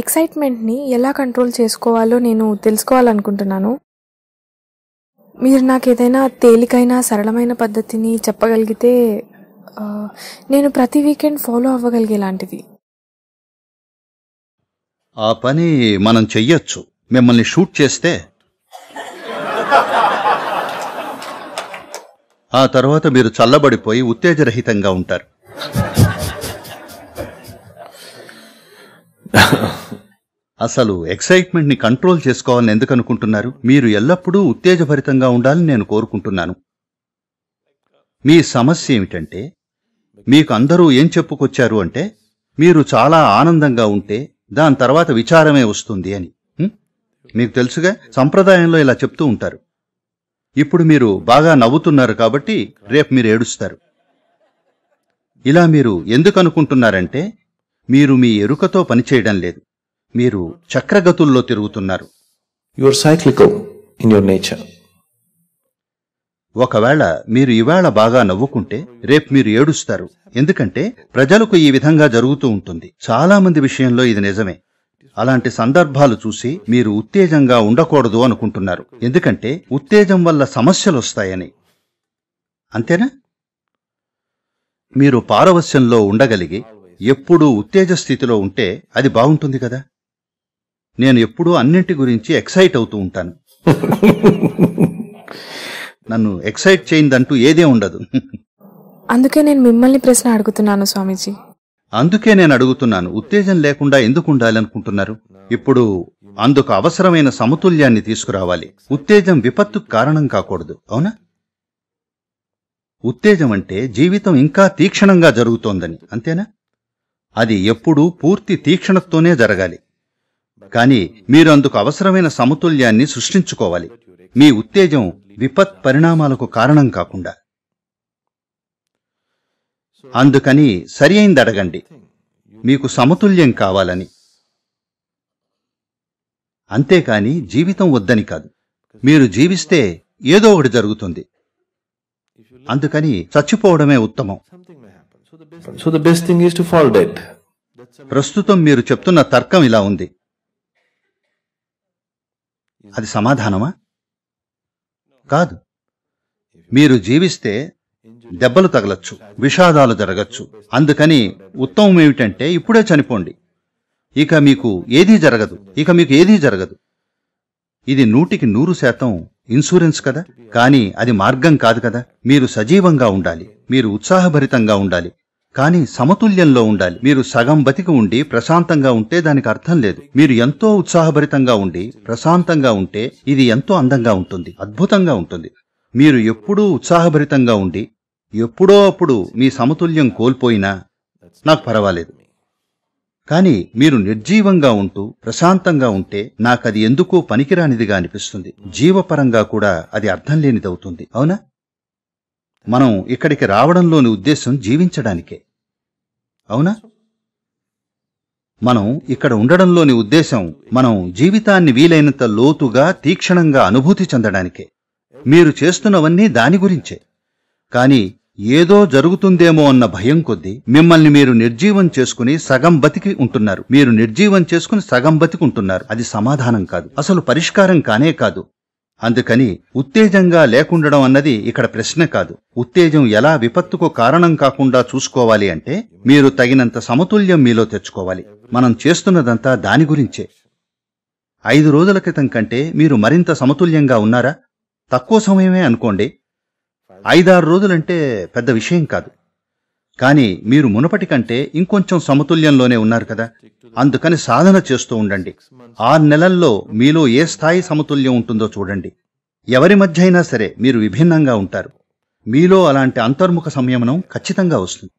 ఎక్సైట్మెంట్ని ఎలా కంట్రోల్ చేసుకోవాలో నేను తెలుసుకోవాలనుకుంటున్నాను మీరు నాకు ఏదైనా తేలికైన సరళమైన పద్ధతిని చెప్పగలిగితే నేను ప్రతి వీకెండ్ ఫాలో అవ్వగలిగే లాంటిది ఆ పని మనం చెయ్యొచ్చు మిమ్మల్ని షూట్ చేస్తే ఆ తర్వాత మీరు చల్లబడిపోయి ఉత్తేజరహితంగా ఉంటారు అసలు ఎక్సైట్మెంట్ ని కంట్రోల్ చేసుకోవాలని ఎందుకు అనుకుంటున్నారు మీరు ఎల్లప్పుడూ ఉత్తేజభరితంగా ఉండాలని నేను కోరుకుంటున్నాను మీ సమస్య ఏమిటంటే మీకు అందరూ ఏం చెప్పుకొచ్చారు అంటే మీరు చాలా ఆనందంగా ఉంటే దాని తర్వాత విచారమే వస్తుంది అని మీకు తెలుసుగా సంప్రదాయంలో ఇలా చెప్తూ ఉంటారు ఇప్పుడు మీరు బాగా నవ్వుతున్నారు కాబట్టి రేపు మీరు ఏడుస్తారు ఇలా మీరు ఎందుకు అనుకుంటున్నారంటే మీరు మీ ఎరుకతో పనిచేయడం లేదు మీరు చక్రగతుల్లో తిరుగుతున్నారు your cyclical in your nature ఒకవేళ మీరు ఇవాళ బాగా నవ్వుకుంటే రేపు మీరు ఏడుస్తారు ఎందుకంటే ప్రజలకు ఈ విధంగా జరుగుతూ ఉంటుంది చాలా మంది విషయంలో ఇది నిజమే అలాంటి సందర్భాలు చూసి మీరు ఉత్తేజంగా ఉండకూడదు అనుకుంటున్నారు ఎందుకంటే ఉత్తేజం వల్ల సమస్యలు వస్తాయని అంతేనా మీరు పారవస్యంలో ఉండగలిగి ఎప్పుడూ ఉత్తేజ స్థితిలో ఉంటే అది బాగుంటుంది కదా నేను ఎప్పుడూ అన్నింటి గురించి ఎక్సైట్ అవుతూ ఉంటాను నన్ను ఎక్సైట్ చేయిందంటూ ఏదే ఉండదు అందుకే నేను మిమ్మల్ని ప్రశ్న అడుగుతున్నాను స్వామీజీ అందుకే నేను అడుగుతున్నాను ఉత్తేజం లేకుండా ఎందుకు ఉండాలనుకుంటున్నారు ఇప్పుడు అందుకు అవసరమైన సమతుల్యాన్ని తీసుకురావాలి ఉత్తేజం విపత్తు కారణం కాకూడదు అవునా ఉత్తేజం అంటే జీవితం ఇంకా తీక్షణంగా జరుగుతోందని అంతేనా అది ఎప్పుడూ పూర్తి తీక్షణతోనే జరగాలి కానీ మీరందుకు అవసరమైన సమతుల్యాన్ని సృష్టించుకోవాలి మీ ఉత్తేజం విపత్ పరిణామాలకు కారణం కాకుండా అందుకని సరి అయింది అడగండి మీకు సమతుల్యం కావాలని అంతేకాని జీవితం వద్దని కాదు మీరు జీవిస్తే ఏదో ఒకటి జరుగుతుంది అందుకని చచ్చిపోవడమే ఉత్తమం so the best thing is to fall dead ప్రస్తుతం మీరు చెప్తున్న తర్కం ఇలా ఉంది అది సమాధానమా కాదు మీరు జీవిస్తే దెబ్బలు తగలచ్చు విషాదాలు జరగచ్చు అందుకని ఉత్తమం ఏమిటంటే ఇప్పుడే చనిపోండి ఇక మీకు ఏదీ జరగదు ఇక మీకు ఏదీ జరగదు ఇది నూటికి నూరు శాతం ఇన్సూరెన్స్ కదా కానీ అది మార్గం కాదు కదా మీరు సజీవంగా ఉండాలి మీరు ఉత్సాహభరితంగా ఉండాలి కానీ సమతుల్యంలో ఉండాలి మీరు సగం బతికి ఉండి ప్రశాంతంగా ఉంటే దానికి అర్థం లేదు మీరు ఎంతో ఉత్సాహభరితంగా ఉండి ప్రశాంతంగా ఉంటే ఇది ఎంతో అందంగా ఉంటుంది అద్భుతంగా ఉంటుంది మీరు ఎప్పుడూ ఉత్సాహభరితంగా ఉండి ఎప్పుడో అప్పుడు మీ సమతుల్యం కోల్పోయినా నాకు పర్వాలేదు కానీ మీరు నిర్జీవంగా ఉంటూ ప్రశాంతంగా ఉంటే నాకది ఎందుకో పనికిరానిదిగా అనిపిస్తుంది జీవపరంగా కూడా అది అర్థం లేనిదవుతుంది అవునా మనం ఇక్కడికి రావడంలోని ఉద్దేశం జీవించడానికే అవునా మనం ఇక్కడ ఉండడంలోని ఉద్దేశం మనం జీవితాన్ని వీలైనంత లోతుగా తీక్షణంగా అనుభూతి చెందడానికే మీరు చేస్తున్నవన్నీ దాని గురించే కాని ఏదో జరుగుతుందేమో అన్న భయం కొద్దీ మిమ్మల్ని మీరు నిర్జీవం చేసుకుని సగం బతికి ఉంటున్నారు మీరు నిర్జీవం చేసుకుని సగం బతికి ఉంటున్నారు అది సమాధానం కాదు అసలు పరిష్కారం కానే కాదు అందుకని ఉత్తేజంగా లేకుండడం అన్నది ఇక్కడ ప్రశ్న కాదు ఉత్తేజం ఎలా విపత్తుకు కారణం కాకుండా చూసుకోవాలి అంటే మీరు తగినంత సమతుల్యం మీలో తెచ్చుకోవాలి మనం చేస్తున్నదంతా దాని గురించే ఐదు రోజుల క్రితం కంటే మీరు మరింత సమతుల్యంగా ఉన్నారా తక్కువ సమయమే అనుకోండి ఐదారు రోజులంటే పెద్ద విషయం కాదు కానీ మీరు మునుపటి కంటే ఇంకొంచెం సమతుల్యంలోనే ఉన్నారు కదా అందుకని సాధన చేస్తూ ఉండండి ఆరు నెలల్లో మీలో ఏ స్థాయి సమతుల్యం ఉంటుందో చూడండి ఎవరి మధ్య అయినా సరే మీరు విభిన్నంగా ఉంటారు మీలో అలాంటి అంతర్ముఖ సంయమనం ఖచ్చితంగా వస్తుంది